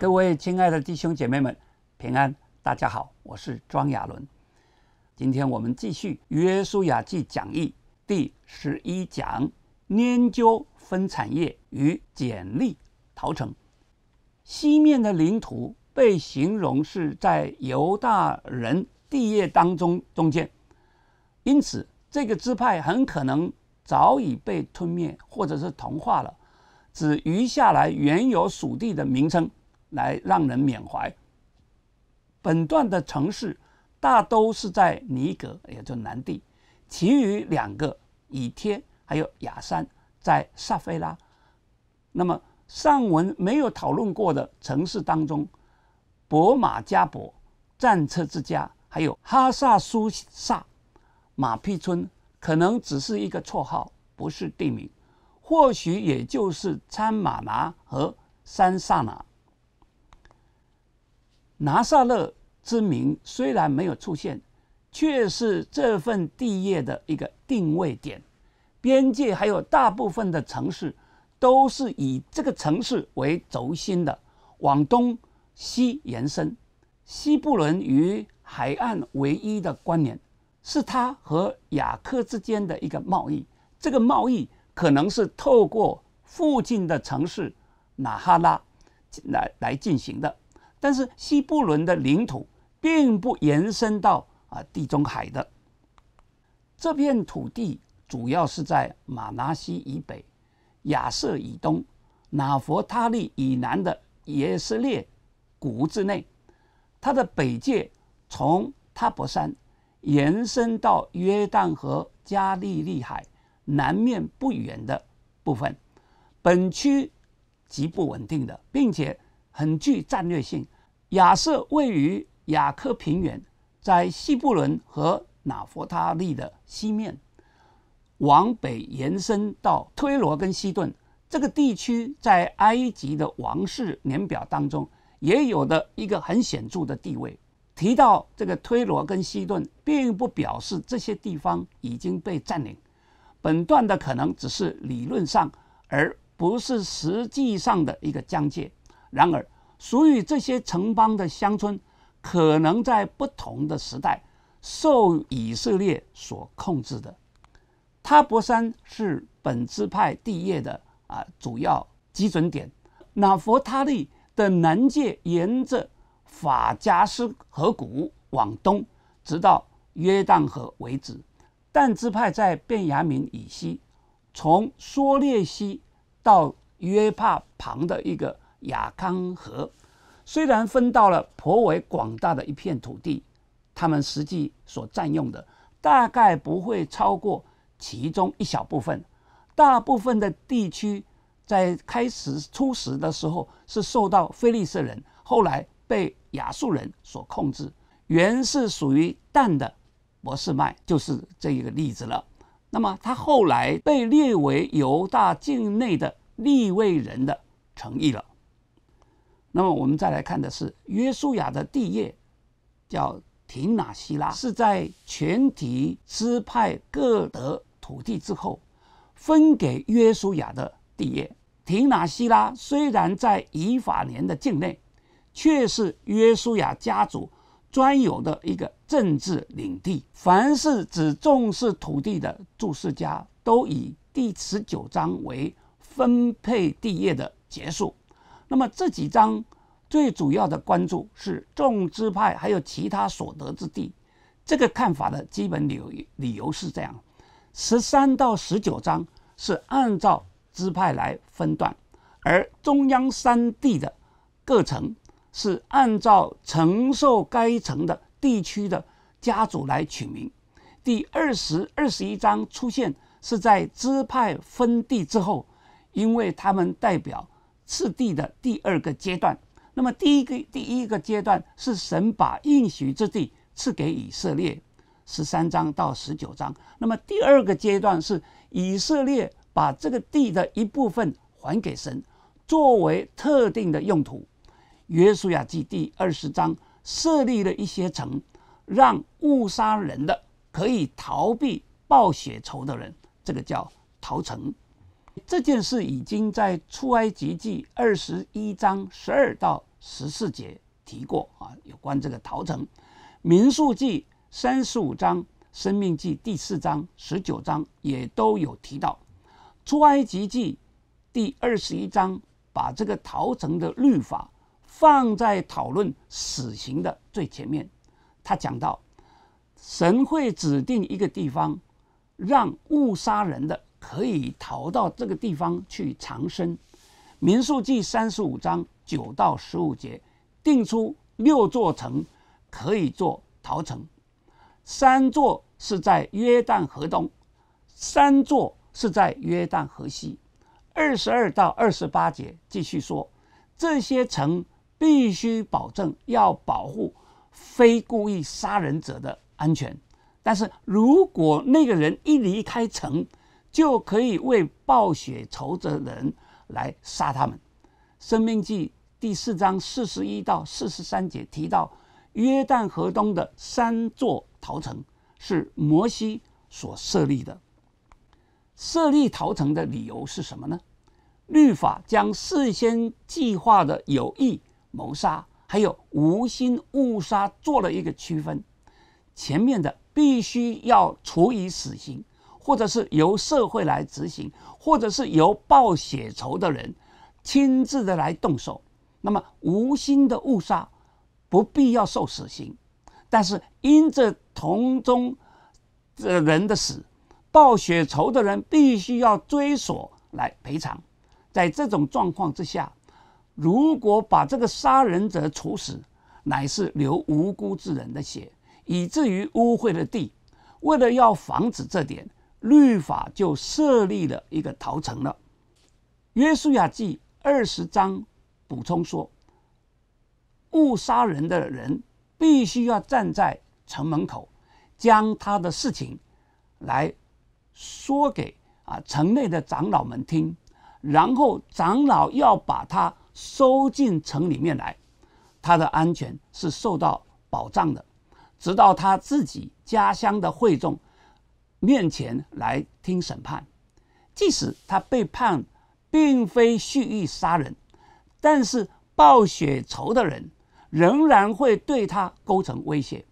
各位亲爱的弟兄姐妹们，平安，大家好，我是庄亚伦。今天我们继续《约书亚记》讲义第十一讲：研究分产业与简历逃城。西面的领土被形容是在犹大人地业当中中间，因此这个支派很可能早已被吞灭或者是同化了，只余下来原有属地的名称。来让人缅怀。本段的城市大都是在尼格，也就南地；其余两个以天还有雅山在萨菲拉。那么上文没有讨论过的城市当中，博马加博（战车之家）还有哈萨苏萨（马屁村）可能只是一个绰号，不是地名，或许也就是参马拿和山萨拿。拿撒勒之名虽然没有出现，却是这份地业的一个定位点。边界还有大部分的城市都是以这个城市为轴心的，往东西延伸。西布伦与海岸唯一的关联是它和雅克之间的一个贸易，这个贸易可能是透过附近的城市拿哈拉来来进行的。但是西布伦的领土并不延伸到啊地中海的，这片土地主要是在马拿西以北、亚瑟以东、拿佛他利以南的耶斯列谷之内，它的北界从塔伯山延伸到约旦河加利利海南面不远的部分，本区极不稳定的，并且。很具战略性。亚瑟位于雅克平原，在西布伦和纳弗他利的西面，往北延伸到推罗跟西顿。这个地区在埃及的王室年表当中也有的一个很显著的地位。提到这个推罗跟西顿，并不表示这些地方已经被占领。本段的可能只是理论上，而不是实际上的一个疆界。然而，属于这些城邦的乡村，可能在不同的时代受以色列所控制的。塔博山是本支派地业的啊主要基准点。那佛他利的南界沿着法加斯河谷往东，直到约旦河为止。但支派在便雅明以西，从梭列西到约帕旁的一个。雅康河虽然分到了颇为广大的一片土地，他们实际所占用的大概不会超过其中一小部分。大部分的地区在开始初始的时候是受到菲利斯人，后来被亚述人所控制。原是属于但的博士麦，就是这一个例子了。那么他后来被列为犹大境内的立位人的诚意了。那么我们再来看的是约书亚的地业，叫亭拿西拉，是在全体支派各得土地之后，分给约书亚的地业。亭拿西拉虽然在以法莲的境内，却是约书亚家族专有的一个政治领地。凡是只重视土地的注释家，都以第十九章为分配地业的结束。那么这几章最主要的关注是众支派还有其他所得之地，这个看法的基本理由理由是这样：十三到十九章是按照支派来分段，而中央三地的各城是按照承受该城的地区的家族来取名。第二十、二十一章出现是在支派分地之后，因为他们代表。赐地的第二个阶段，那么第一个第一个阶段是神把应许之地赐给以色列，十三章到十九章。那么第二个阶段是以色列把这个地的一部分还给神，作为特定的用途。约书亚记第二十章设立了一些城，让误杀人的可以逃避报血仇的人，这个叫逃城。这件事已经在《出埃及记》二十一章十二到十四节提过啊，有关这个逃城，《民数记》三十五章，《生命记》第四章、十九章也都有提到。《出埃及记》第二十一章把这个逃城的律法放在讨论死刑的最前面，他讲到，神会指定一个地方，让误杀人的。可以逃到这个地方去藏身，《民数记》三十五章九到十五节，定出六座城可以做逃城，三座是在约旦河东，三座是在约旦河西。二十二到二十八节继续说，这些城必须保证要保护非故意杀人者的安全，但是如果那个人一离开城，就可以为暴雪仇者人来杀他们。生命记第四章四十一到四十三节提到，约旦河东的三座逃城是摩西所设立的。设立逃城的理由是什么呢？律法将事先计划的有意谋杀，还有无心误杀做了一个区分。前面的必须要处以死刑。或者是由社会来执行，或者是由报血仇的人亲自的来动手。那么无心的误杀，不必要受死刑，但是因这同宗这人的死，报血仇的人必须要追索来赔偿。在这种状况之下，如果把这个杀人者处死，乃是流无辜之人的血，以至于污秽了地。为了要防止这点。律法就设立了一个逃城了，《约书亚记》二十章补充说，误杀人的人必须要站在城门口，将他的事情来说给啊城内的长老们听，然后长老要把他收进城里面来，他的安全是受到保障的，直到他自己家乡的会众。面前来听审判，即使他被判并非蓄意杀人，但是报血仇的人仍然会对他构成威胁。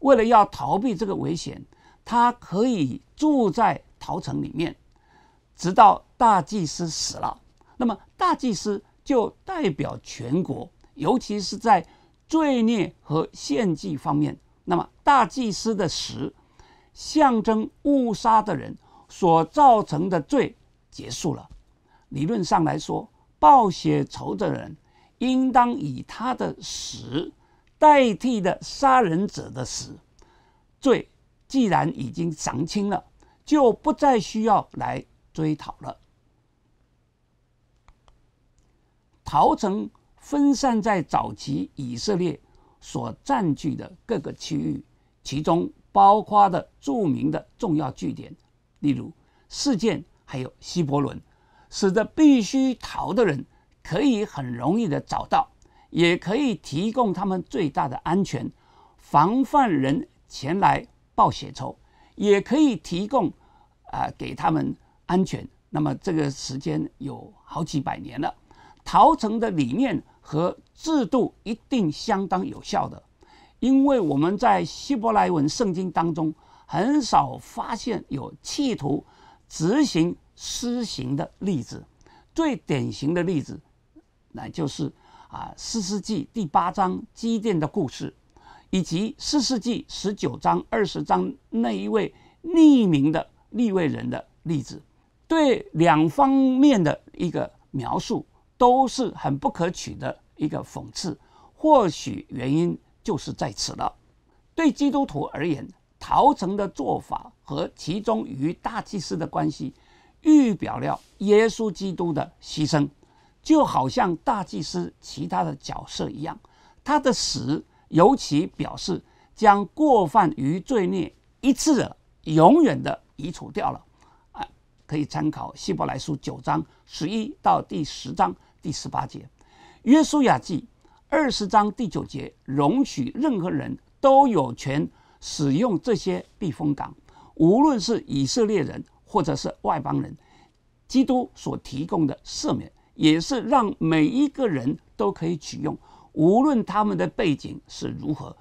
为了要逃避这个危险，他可以住在逃城里面，直到大祭司死了。那么大祭司就代表全国，尤其是在罪孽和献祭方面。那么大祭司的死。象征误杀的人所造成的罪结束了。理论上来说，报血仇的人应当以他的死代替的杀人者的死。罪既然已经偿清了，就不再需要来追讨了。逃城分散在早期以色列所占据的各个区域，其中。包括的著名的重要据点，例如事件，还有希伯伦，使得必须逃的人可以很容易的找到，也可以提供他们最大的安全，防范人前来报血仇，也可以提供啊给他们安全。那么这个时间有好几百年了，逃城的理念和制度一定相当有效的。因为我们在希伯来文圣经当中很少发现有企图执行施行的例子，最典型的例子，那就是啊《四世纪第八章基甸的故事，以及《四世纪十九章、二十章那一位匿名的立位人的例子，对两方面的一个描述都是很不可取的一个讽刺，或许原因。就是在此了。对基督徒而言，陶城的做法和其中与大祭司的关系，预表了耶稣基督的牺牲，就好像大祭司其他的角色一样，他的死尤其表示将过犯与罪孽一次的、永远的移除掉了。啊，可以参考《希伯来书》九章十一到第十章第十八节，《约书亚记》。二十章第九节容许任何人都有权使用这些避风港，无论是以色列人或者是外邦人。基督所提供的赦免，也是让每一个人都可以取用，无论他们的背景是如何。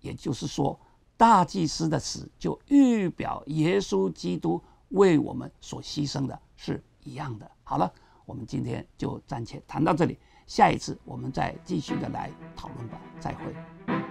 也就是说，大祭司的死就预表耶稣基督为我们所牺牲的是一样的。好了，我们今天就暂且谈到这里。下一次我们再继续的来讨论吧，再会。